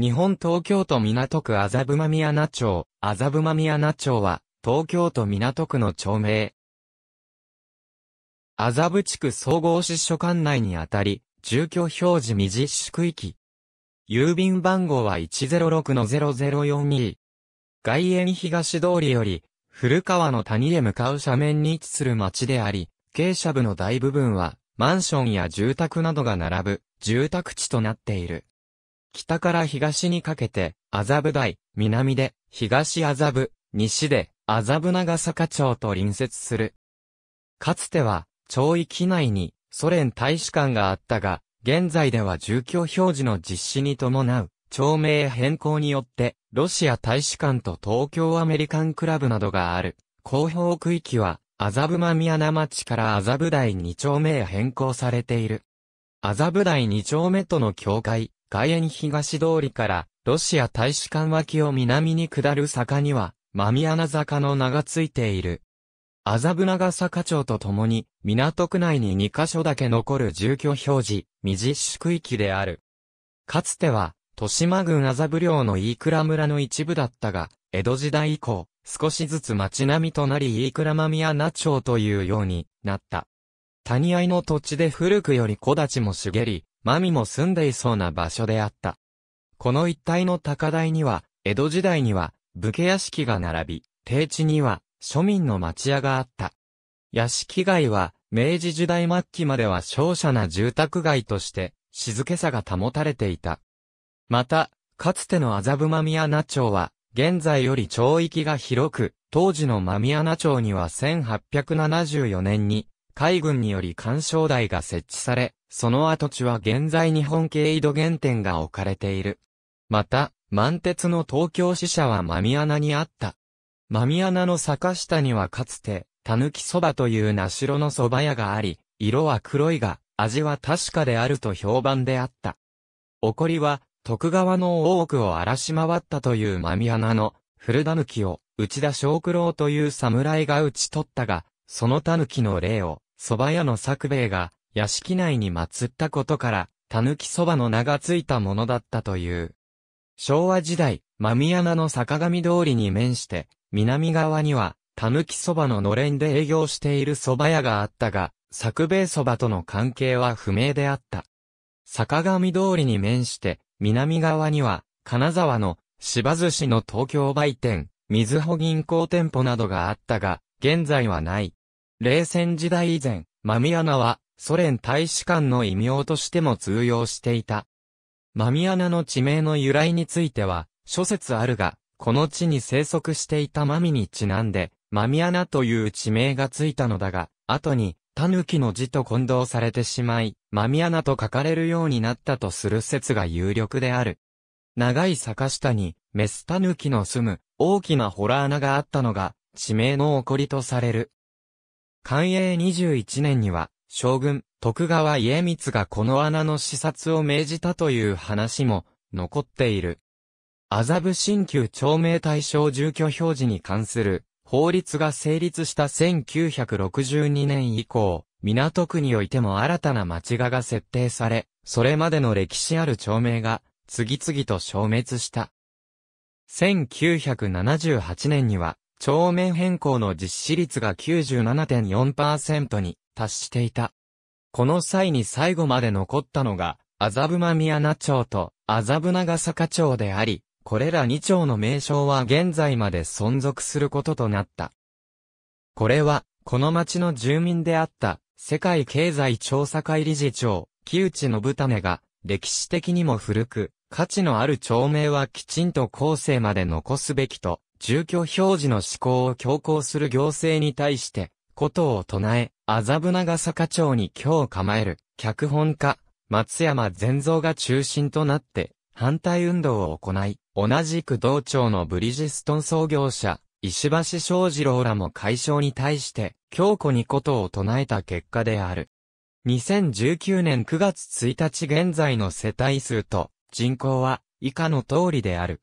日本東京都港区麻布宮奈町、麻布宮奈町は、東京都港区の町名。麻布地区総合支所管内にあたり、住居表示未実施区域。郵便番号は106-0042。外苑東通りより、古川の谷へ向かう斜面に位置する町であり、傾斜部の大部分は、マンションや住宅などが並ぶ、住宅地となっている。北から東にかけて、麻布台、南で、東麻布、西で、麻布長坂町と隣接する。かつては、町域内に、ソ連大使館があったが、現在では住居表示の実施に伴う、町名変更によって、ロシア大使館と東京アメリカンクラブなどがある、広報区域は、麻布間宮名町から麻布台2丁目へ変更されている。麻布台2丁目との境界、外縁東通りから、ロシア大使館脇を南に下る坂には、マミアナ坂の名がついている。麻布長坂町とともに、港区内に2カ所だけ残る住居表示、未実施区域である。かつては、豊島郡麻布寮の飯倉村の一部だったが、江戸時代以降、少しずつ町並みとなり飯倉間宮那町というようになった。谷合の土地で古くより木立も茂り、マミも住んでいそうな場所であった。この一帯の高台には、江戸時代には、武家屋敷が並び、低地には、庶民の町屋があった。屋敷街は、明治時代末期までは商社な住宅街として、静けさが保たれていた。また、かつての麻布間宮名町は、現在より町域が広く、当時の間宮名町には1874年に、海軍により干渉台が設置され、その跡地は現在日本経緯度原点が置かれている。また、満鉄の東京支社は真ミ穴にあった。マミ穴の坂下にはかつて、たぬきそばという名城の蕎麦屋があり、色は黒いが、味は確かであると評判であった。起こりは、徳川の大奥を荒らし回ったというマミ穴の、古狸を、内田小九郎という侍が討ち取ったが、その狸の霊を、蕎麦屋の作兵衛が、屋敷内に祀ったことから、狸蕎麦の名がついたものだったという。昭和時代、間宮名の坂上通りに面して、南側には、狸蕎麦ののれんで営業している蕎麦屋があったが、作兵衛蕎麦との関係は不明であった。坂上通りに面して、南側には、金沢の、芝寿司の東京売店、水穂銀行店舗などがあったが、現在はない。冷戦時代以前、マミアナは、ソ連大使館の異名としても通用していた。マミアナの地名の由来については、諸説あるが、この地に生息していたマミにちなんで、マミアナという地名がついたのだが、後に、タヌキの字と混同されてしまい、マミアナと書かれるようになったとする説が有力である。長い坂下に、メスタヌキの住む、大きなホラー穴があったのが、地名の起こりとされる。寛永21年には、将軍、徳川家光がこの穴の視察を命じたという話も、残っている。麻布新旧町名対象住居表示に関する法律が成立した1962年以降、港区においても新たな町画が設定され、それまでの歴史ある町名が次々と消滅した。1978年には帳面変更の実施率が97.4%に達していた。この際に最後まで残ったのが、麻布宮名町と麻布長坂町であり、これら2町の名称は現在まで存続することとなった。これは、この町の住民であった、世界経済調査会理事長、木内信種が、歴史的にも古く、価値のある町名はきちんと後世まで残すべきと住居表示の施行を強行する行政に対して、ことを唱え、麻布長坂町に今日構える、脚本家、松山善造が中心となって、反対運動を行い、同じく道庁のブリジストン創業者、石橋正二郎らも解消に対して、強固にことを唱えた結果である。2019年9月1日現在の世帯数と人口は以下の通りである。